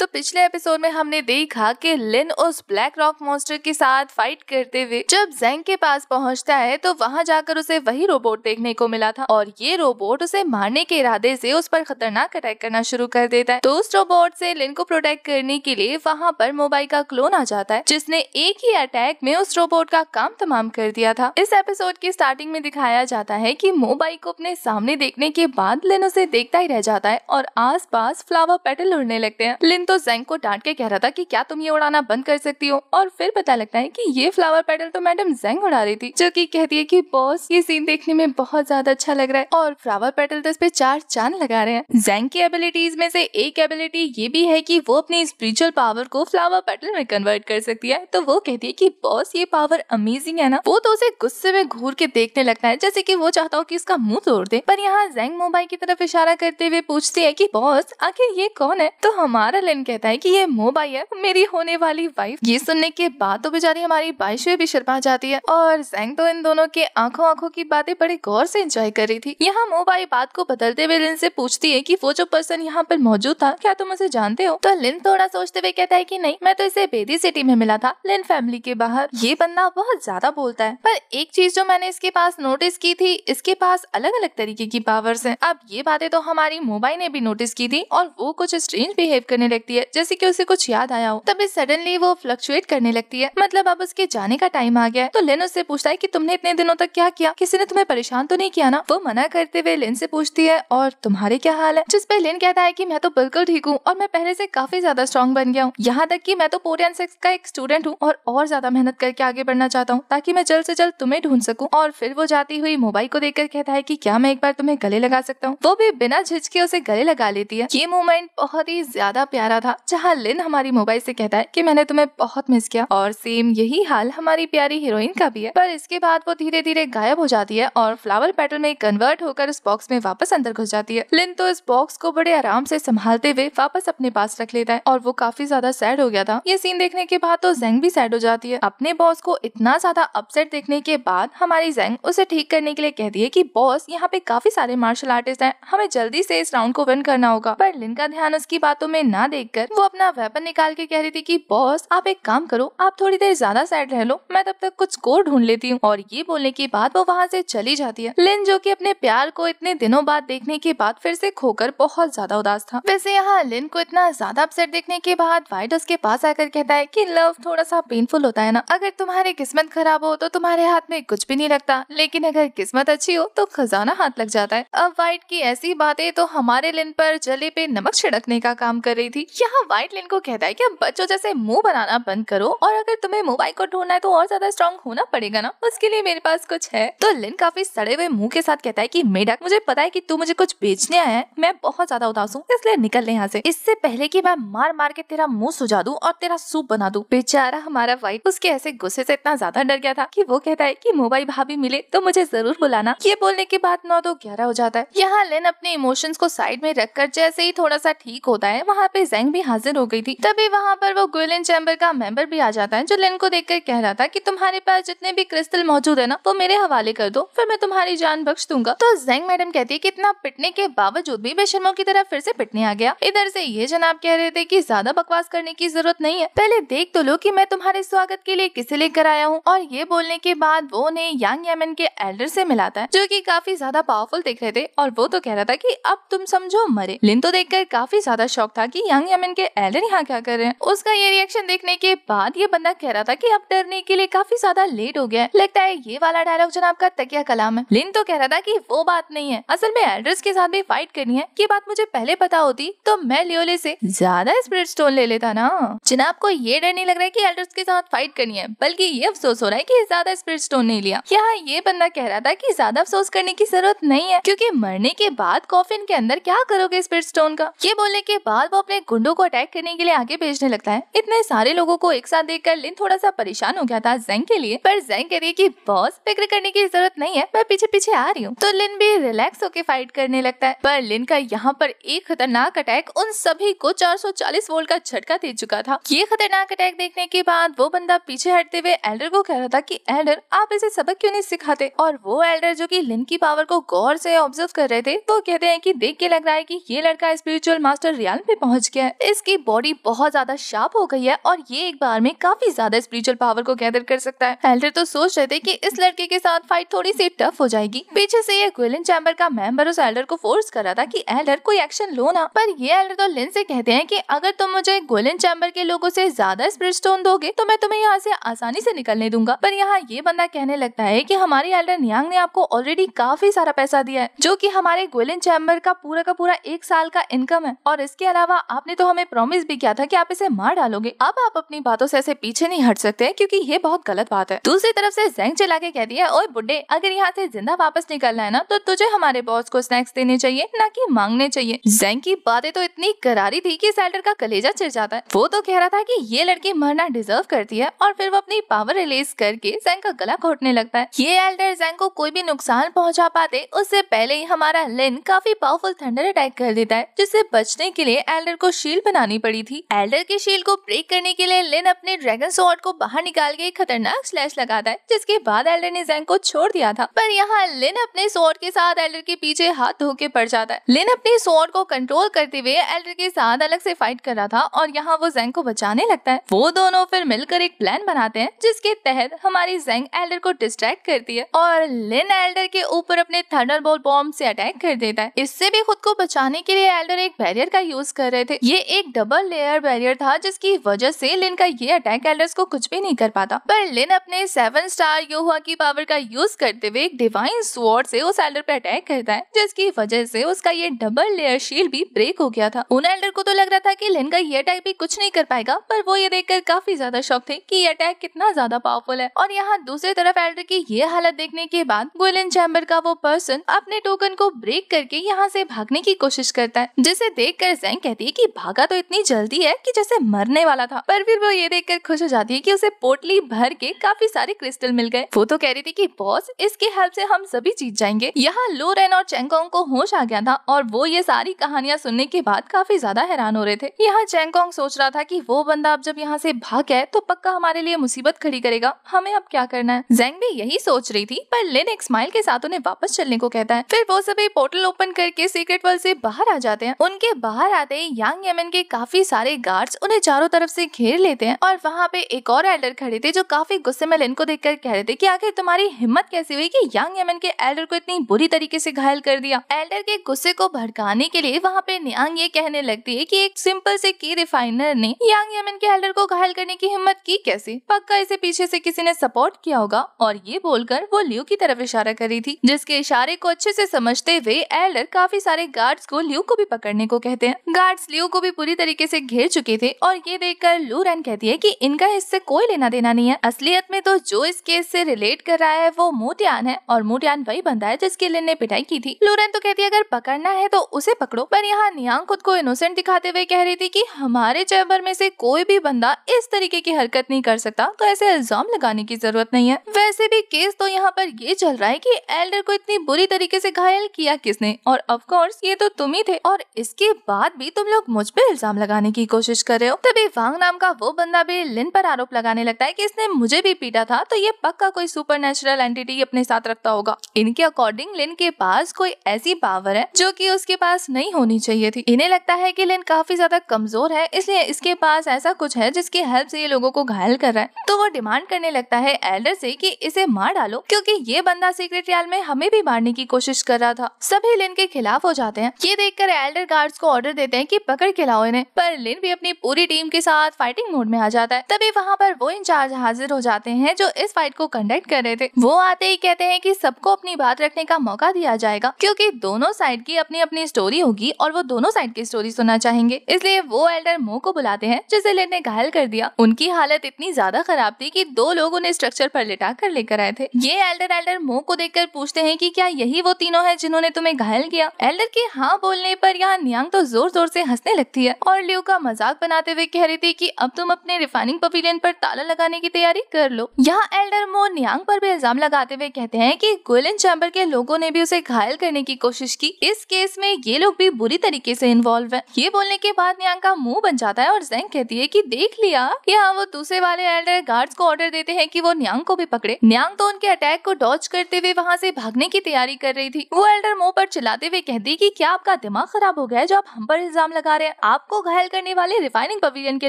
तो पिछले एपिसोड में हमने देखा कि लिन उस ब्लैक रॉक मॉन्स्टर के साथ फाइट करते हुए जब जैंग के पास पहुंचता है तो वहां जाकर उसे वही रोबोट देखने को मिला था और ये रोबोट उसे मारने के इरादे से उस पर खतरनाक अटैक करना शुरू कर देता है तो उस रोबोट से लिन को प्रोटेक्ट करने के लिए वहाँ पर मोबाइल का क्लोन आ जाता है जिसने एक ही अटैक में उस रोबोट का काम तमाम कर दिया था इस एपिसोड की स्टार्टिंग में दिखाया जाता है की मोबाइल को अपने सामने देखने के बाद लिन उसे देखता ही रह जाता है और आस फ्लावर पेटल उड़ने लगते हैं लिन तो जैंग को डांट के कह रहा था कि क्या तुम ये उड़ाना बंद कर सकती हो और फिर पता लगता है कि ये फ्लावर पेटल तो मैडम जैंग उड़ा रही थी जो कि कहती है कि बॉस ये सीन देखने में बहुत ज्यादा अच्छा लग रहा है और फ्लावर पेटल तो इस पे चार चांद लगा रहे हैं जैंग की एबिलिटीज में से एक एबिलिटी ये भी है की वो अपनी स्पिरिचुअल पावर को फ्लावर पेटल में कन्वर्ट कर सकती है तो वो कहती है की बॉस ये पावर अमेजिंग है ना वो तो उसे गुस्से में घूर के देखने लगता है जैसे की वो चाहता हो की उसका मुंह तोड़ दे पर यहाँ जैंग मोबाइल की तरफ इशारा करते हुए पूछती है की बॉस आखिर ये कौन है तो हमारा फ्रेंड कहता है कि ये मोबाइल है मेरी होने वाली वाइफ ये सुनने के बाद तो बेचारी हमारी बारिश भी शर्मा जाती है और जैंग तो इन दोनों के आंखों आंखों की बातें बड़े गौर से एंजॉय कर रही थी यहाँ मोबाइल बात को बदलते हुए लिन से पूछती है की वो जो पर्सन यहाँ पर मौजूद था क्या तुम उसे जानते हो तो लिन थोड़ा सोचते हुए कहता है की नहीं मैं तो इसे बेदी सिटी में मिला था लिन फैमिली के बाहर ये बंदा बहुत ज्यादा बोलता है पर एक चीज जो मैंने इसके पास नोटिस की थी इसके पास अलग अलग तरीके की पावर्स हैं अब ये बातें तो हमारी मोबाइल ने भी नोटिस की थी और वो कुछ स्ट्रेंज बिहेव करने लगती देखती है जैसे की उसे कुछ याद आया हो तभी सडनली वो फ्लक्चुएट करने लगती है मतलब अब उसके जाने का टाइम आ गया है तो लेन उससे पूछता है की तुमने इतने दिनों तक क्या किया किसी ने तुम्हें परेशान तो नहीं किया ना वो मना करते हुए लेन से पूछती है और तुम्हारे क्या हाल है जिसपे लेन कहता है की मैं तो बिल्कुल ठीक हूँ और मैं पहले से काफी ज्यादा स्ट्रॉन्ग बन गया हूँ यहाँ तक की मैं तो पोरियन सेक्स का एक स्टूडेंट हूँ और और ज्यादा मेहनत करके आगे बढ़ना चाहता हूँ ताकि मैं जल्द से जल्द तुम्हें ढूंढ सकूँ और फिर वो जाती हुई मोबाइल को देखकर कहता है की क्या मैं एक बार तुम्हें गले लगा सकता हूँ वो भी बिना झिझके उसे गले लगा लेती है ये मोमेंट बहुत ही ज्यादा प्यारा रहा था जहाँ लिन हमारी मोबाइल से कहता है कि मैंने तुम्हें बहुत मिस किया और सेम यही हाल हमारी प्यारी हीरोइन का भी है पर इसके बाद वो धीरे धीरे गायब हो जाती है और फ्लावर पेटल में कन्वर्ट होकर उस बॉक्स में वापस अंदर घुस जाती है लिन तो इस बॉक्स को बड़े आराम से संभालते हुए वापस अपने पास रख लेता है और वो काफी ज्यादा सैड हो गया था ये सीन देखने के बाद तो जेंग भी सैड हो जाती है अपने बॉस को इतना ज्यादा अपसेट देखने के बाद हमारी जेंग उसे ठीक करने के लिए कहती है की बॉस यहाँ पे काफी सारे मार्शल आर्टिस्ट है हमें जल्दी से इस राउंड को विन करना होगा पर लिन का ध्यान उसकी बातों में ना देख देखकर वो अपना वेपन निकाल के कह रही थी कि बॉस आप एक काम करो आप थोड़ी देर ज्यादा साइड रह लो मैं तब तक कुछ स्कोर ढूंढ लेती हूँ और ये बोलने के बाद वो वहाँ से चली जाती है लिन जो की अपने प्यार को इतने दिनों बाद देखने के बाद फिर से खोकर बहुत ज्यादा उदास था वैसे यहाँ लिन को इतना ज्यादा अपसेट देखने के बाद वाइट उसके पास आकर कहता है की लव थोड़ा सा पेनफुल होता है ना अगर तुम्हारी किस्मत खराब हो तो तुम्हारे हाथ में कुछ भी नहीं लगता लेकिन अगर किस्मत अच्छी हो तो खजाना हाथ लग जाता है अब वाइट की ऐसी बातें तो हमारे लिन पर जले पे नमक छिड़कने का काम कर रही थी यहाँ वाइट लिन को कहता है कि अब बच्चों जैसे मुंह बनाना बंद करो और अगर तुम्हें मोबाइल को ढूंढना है तो और ज्यादा स्ट्रॉन्ग होना पड़ेगा ना उसके लिए मेरे पास कुछ है तो लिन काफी सड़े हुए मुंह के साथ कहता है की मेडक मुझे पता है की तू मुझे कुछ बेचने आया है मैं बहुत ज्यादा उदास हूँ इसलिए निकल ले यहाँ से इससे पहले की मैं मार मार के तेरा मुंह सुझा दू और तेरा सूप बना दू बेचारा हमारा वाइट उसके ऐसे गुस्से से इतना ज्यादा डर गया था की वो कहता है की मोबाइल भाभी मिले तो मुझे जरूर बुलाना ये बोलने के बाद नौ दो ग्यारह हो जाता है यहाँ लिन अपने इमोशन को साइड में रखकर जैसे ही थोड़ा सा ठीक होता है वहाँ पे जैंग लैंग भी हाजिर हो गई थी तभी वहाँ पर वो गोल्डन चैम्बर का मेंबर भी आ जाता है जो लिन को देख कह रहा था की तुम्हारे पास जितने भी क्रिस्टल मौजूद है ना वो मेरे हवाले कर दो फिर मैं तुम्हारी जान बख्श दूंगा तो जैंग मैडम कहती है की इतना पिटने के बावजूद भी बेशर्मों की तरफ फिर से पिटने आ गया इधर से ये जनाब कह रहे थे की ज्यादा बकवास करने की जरूरत नहीं है पहले देख तो लो की मैं तुम्हारे स्वागत के लिए किसे लेकर आया हूँ और ये बोलने के बाद वो उन्हें यंग यमन के एल्डर से मिलाता है जो की काफी ज्यादा पावरफुल दिख रहे थे और वो तो कह रहा था की अब तुम समझो मरे लिन तो देखकर काफी ज्यादा शौक था की यंग हम इनके एलन यहाँ क्या कर रहे हैं उसका ये रिएक्शन देखने के बाद ये बंदा कह रहा था की अब डरने के लिए काफी ज्यादा लेट हो गया लगता है ये वाला डायलॉग जनाब का तकिया कलाम है लिन तो कह रहा था की वो बात नहीं है असल में एल्ड्रेस के साथ भी फाइट करनी है ये बात मुझे पहले पता होती तो मैं लियोले ऐसी ज्यादा स्प्रिट स्टोन ले लेता ना जनाब को ये डर नहीं लग रहा है की एल्ड्रेस के साथ फाइट करनी है बल्कि ये अफसोस हो रहा है की ज्यादा स्प्रिट स्टोन नहीं लिया यहाँ ये बंदा कह रहा था की ज्यादा अफसोस करने की जरूरत नहीं है क्यूँकी मरने के बाद कॉफिन के अंदर क्या करोगे स्प्रिट स्टोन का ये बोलने के बाद वो अपने गुंडों को अटैक करने के लिए आगे भेजने लगता है इतने सारे लोगों को एक साथ देख कर लिन थोड़ा सा परेशान हो गया था जैंग के लिए पर जैंग कह रही की बॉस फिक्र करने की जरूरत नहीं है मैं पीछे पीछे आ रही हूँ तो लिन भी रिलैक्स होकर फाइट करने लगता है पर लिन का यहाँ पर एक खतरनाक अटैक उन सभी को 440 वोल्ट का झटका दे चुका था ये खतरनाक अटैक देखने के बाद वो बंदा पीछे हटते हुए एल्डर को कह रहा था कि एल्डर आप इसे सबक क्यों नहीं सिखाते और वो एल्डर जो कि लिन की पावर को गौर से ऑब्जर्व कर रहे थे वो कहते हैं कि देख के लग रहा है कि ये लड़का स्पिरिचुअल मास्टर रियाल में पहुंच गया है इसकी बॉडी बहुत ज्यादा शार्प हो गई है और ये एक बार में काफी ज्यादा स्पिरिचुअल पावर को गैदर कर सकता है एल्डर तो सोच रहे थे कि इस लड़के के साथ फाइट थोड़ी सी टफ हो जाएगी पीछे से ये गोलिन चैम्बर का मेंबर उस एल्डर को फोर्स कर रहा था कि एल्डर कोई एक्शन लो ना पर ये एल्डर तो लिन से कहते हैं कि अगर तुम मुझे गोलिन चैम्बर के लोगों से ज्यादा स्पिरिट स्टोन दोगे तो मैं तुम्हें यहाँ से आसानी से निकलने दूंगा पर यहाँ ये बंदा कहने लगता है की हमारे एल्डर नियांग ने आपको ऑलरेडी काफी सारा पैसा दिया है जो कि हमारे गोलिन चैम्बर का पूरा का पूरा एक साल का इनकम है और इसके अलावा आपने तो हमें प्रॉमिस भी किया था कि आप इसे मार डालोगे अब आप अपनी बातों से ऐसे पीछे नहीं हट सकते क्योंकि ये बहुत गलत बात है दूसरी तरफ से जैंग चला के कहती है ओए बुड्ढे अगर यहाँ से जिंदा वापस निकलना है ना तो तुझे हमारे बॉस को स्नैक्स देने चाहिए न की मांगने चाहिए जैंग की बातें तो इतनी करारी थी की सैल्टर का कलेजा चिर जाता है वो तो कह रहा था की ये लड़की मरना डिजर्व करती है और फिर वो अपनी पावर रिलीज करके जैंग का गला घोटने लगता है ये एल्डर जैंग को कोई भी नुकसान पहुंचा पाते उससे पहले ही हमारा लिन काफी पावरफुल थंडर अटैक कर देता है जिससे बचने के लिए एल्डर को शील बनानी पड़ी थी एल्डर के शील को ब्रेक करने के लिए लिन अपने ड्रैगन सॉर्ड को बाहर निकाल के एक खतरनाक स्लैश लगाता है जिसके बाद एल्डर ने जैंग को छोड़ दिया था पर यहाँ लिन अपने सॉर्ड के साथ एल्डर के पीछे हाथ धो के पड़ जाता है लिन अपने सॉर्ड को कंट्रोल करते हुए एल्डर के साथ अलग से फाइट कर रहा था और यहाँ वो जैंग को बचाने लगता है वो दोनों फिर मिलकर एक प्लान बनाते हैं जिसके तहत हमारी जैंग एल्डर को डिस्ट्रैक्ट करती है और लिन एल्डर के ऊपर अपने थर्डर बॉल बॉम्ब से अटैक कर देता है इससे भी खुद को बचाने के लिए एल्डर एक बैरियर का यूज कर रहे थे ये ये एक डबल लेयर बैरियर था जिसकी वजह से लिन का ये अटैक एल्डर्स को कुछ भी नहीं कर पाता पर लिन अपने सेवन स्टार योहा की पावर का यूज करते हुए एक डिवाइन स्वॉर्ड से उस एल्डर पे अटैक करता है जिसकी वजह से उसका ये डबल लेयर शील्ड भी ब्रेक हो गया था उन एल्डर को तो लग रहा था की लिन का ये अटैक भी कुछ नहीं कर पाएगा पर वो ये देखकर काफी ज्यादा शौक थे की ये अटैक कितना ज्यादा पावरफुल है और यहाँ दूसरी तरफ एल्डर की ये हालत देखने के बाद गोलिन चैम्बर का वो पर्सन अपने टोकन को ब्रेक करके यहाँ से भागने की कोशिश करता है जिसे देख कर कहती है की भागा तो इतनी जल्दी है कि जैसे मरने वाला था पर फिर वो ये देखकर खुश हो जाती है कि उसे पोटली भर के काफी सारे क्रिस्टल मिल गए वो तो कह रही थी कि बॉस इसके हेल्प से हम सभी जीत जाएंगे यहाँ लोरेन और चेंगकोंग को होश आ गया था और वो ये सारी कहानियां सुनने के बाद काफी ज्यादा हैरान हो रहे थे यहाँ चेंगकोंग सोच रहा था की वो बंदा अब जब यहाँ से भाग है तो पक्का हमारे लिए मुसीबत खड़ी करेगा हमें अब क्या करना है जैंग भी यही सोच रही थी पर लिन एक स्माइल के साथ उन्हें वापस चलने को कहता है फिर वो सभी पोर्टल ओपन करके सीक्रेट वर्ल्ड से बाहर आ जाते हैं उनके बाहर आते ही यांग डायमंड के काफी सारे गार्ड्स उन्हें चारों तरफ से घेर लेते हैं और वहाँ पे एक और एल्डर खड़े थे जो काफी गुस्से में लिन को देखकर कह रहे थे कि आखिर तुम्हारी हिम्मत कैसे हुई कि यंग यमन के एल्डर को इतनी बुरी तरीके से घायल कर दिया एल्डर के गुस्से को भड़काने के लिए वहाँ पे न्यांग ये कहने लगती है की एक सिंपल से की रिफाइनर ने यंग यमन के एल्डर को घायल करने की हिम्मत की कैसे पक्का इसे पीछे ऐसी किसी ने सपोर्ट किया होगा और ये बोलकर वो लियो की तरफ इशारा करी थी जिसके इशारे को अच्छे से समझते हुए एल्डर काफी सारे गार्ड्स को लियो को भी पकड़ने को कहते हैं गार्ड्स लियो को भी पूरी तरीके से घेर चुके थे और ये देखकर लूरन कहती है कि इनका इससे कोई लेना देना नहीं है असलियत में तो जो इस केस से रिलेट कर रहा है वो मोटियान है और मोटियान वही बंदा है जिसके लिए ने पिटाई की थी लूरन तो कहती है अगर पकड़ना है तो उसे पकड़ो पर यहाँ नियांग खुद को इनोसेंट दिखाते हुए कह रही थी की हमारे चैम्बर में से कोई भी बंदा इस तरीके की हरकत नहीं कर सकता तो ऐसे इल्जाम लगाने की जरूरत नहीं है वैसे भी केस तो यहाँ पर ये चल रहा है की एल्डर को इतनी बुरी तरीके से घायल किया किसने और ऑफकोर्स ये तो तुम ही थे और इसके बाद भी तुम लोग मुझे मुझ पर इल्जाम लगाने की कोशिश कर रहे हो तभी वांग नाम का वो बंदा भी लिन पर आरोप लगाने लगता है कि इसने मुझे भी पीटा था तो ये पक्का कोई सुपर नेचुरल एंटिटी अपने साथ रखता होगा इनके अकॉर्डिंग लिन के पास कोई ऐसी पावर है जो की उसके पास नहीं होनी चाहिए थी इन्हें लगता है की लिन काफी ज्यादा कमजोर है इसलिए इसके पास ऐसा कुछ है जिसकी हेल्प से ये लोगों को घायल कर रहा है तो वो डिमांड करने लगता है एल्डर से कि इसे मार डालो क्योंकि ये बंदा सीक्रेट रियाल में हमें भी मारने की कोशिश कर रहा था सभी लिन के खिलाफ हो जाते हैं ये देखकर एल्डर गार्ड्स को ऑर्डर देते हैं कि पकड़ खिलाओ इन्हें पर लिन भी अपनी पूरी टीम के साथ फाइटिंग मोड में आ जाता है तभी वहाँ पर वो इंचार्ज हाजिर हो जाते हैं जो इस फाइट को कंडक्ट कर रहे थे वो आते ही कहते हैं की सबको अपनी बात रखने का मौका दिया जाएगा क्यूँकी दोनों साइड की अपनी अपनी स्टोरी होगी और वो दोनों साइड की स्टोरी सुनना चाहेंगे इसलिए वो एल्डर मो को बुलाते हैं जिसे लिन ने घायल कर दिया उनकी हालत इतनी ज्यादा खराब थी की दो लोग उन्हें स्ट्रक्चर पर लिटा कर लेकर आए थे ये एल्डर एल्डर मो को देखकर पूछते हैं कि क्या यही वो तीनों हैं जिन्होंने तुम्हें घायल किया एल्डर के हाँ बोलने पर यहाँ नियांग तो जोर जोर से हंसने लगे सकती है और लियो का मजाक बनाते हुए कह रही थी कि अब तुम अपने रिफाइनिंग पवेलियन पर ताला लगाने की तैयारी कर लो यहाँ एल्डर मो नियांग पर भी इल्जाम लगाते हुए कहते हैं कि गोल्डन चैम्बर के लोगों ने भी उसे घायल करने की कोशिश की इस केस में ये लोग भी बुरी तरीके से इन्वॉल्व है ये बोलने के बाद नियांग का मुंह बन जाता है और जैंग कहती है की देख लिया यहाँ वो दूसरे वाले एल्डर गार्ड को ऑर्डर देते है की वो न्यांग को भी पकड़े न्यांग तो उनके अटैक को डॉच करते हुए वहाँ ऐसी भागने की तैयारी कर रही थी वो एल्डर मोह पर चलाते हुए कहती की क्या आपका दिमाग खराब हो गया है जो आप हम पर इल्जाम लगा रहे हैं आपको घायल करने वाले रिफाइनिंग पवेलियन के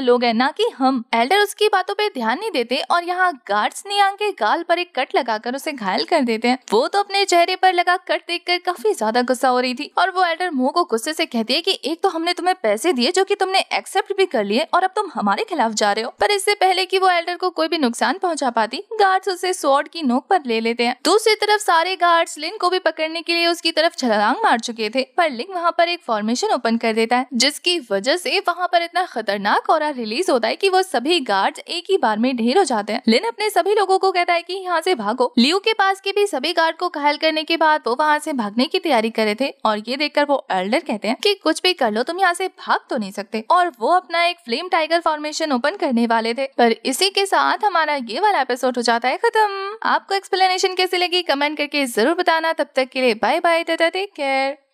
लोग हैं ना कि हम एल्डर उसकी बातों पे ध्यान नहीं देते और यहाँ गार्ड्स ने के गाल पर एक कट लगाकर उसे घायल कर देते हैं वो तो अपने चेहरे पर लगा कट देखकर काफी ज्यादा गुस्सा हो रही थी और वो एल्डर मुंह को गुस्से से कहती है कि एक तो हमने तुम्हें पैसे दिए जो कि तुमने एक्सेप्ट भी कर लिए और अब तुम हमारे खिलाफ जा रहे हो पर इससे पहले कि वो एल्डर को कोई भी नुकसान पहुंचा पाती गार्ड्स उसे स्वॉर्ड की नोक पर ले लेते हैं दूसरी तरफ सारे गार्ड्स लिन को भी पकड़ने के लिए उसकी तरफ छलांग मार चुके थे पर लिंग वहाँ पर एक फॉर्मेशन ओपन कर देता है जिसकी की वजह से वहाँ पर इतना खतरनाक और रिलीज होता है की वो सभी गार्ड एक ही बार में ढेर हो जाते हैं लिन अपने सभी लोगों को कहता है की यहाँ से भागो लियो के पास के भी सभी गार्ड को घायल करने के बाद वो वहाँ से भागने की तैयारी करे थे और ये देखकर वो एल्डर कहते हैं कि कुछ भी कर लो तुम यहाँ से भाग तो नहीं सकते और वो अपना एक फ्लेम टाइगर फॉर्मेशन ओपन करने वाले थे पर इसी के साथ हमारा ये वाला एपिसोड हो जाता है खत्म आपको एक्सप्लेनेशन कैसी लगी कमेंट करके जरूर बताना तब तक के लिए बाय बाय टेक केयर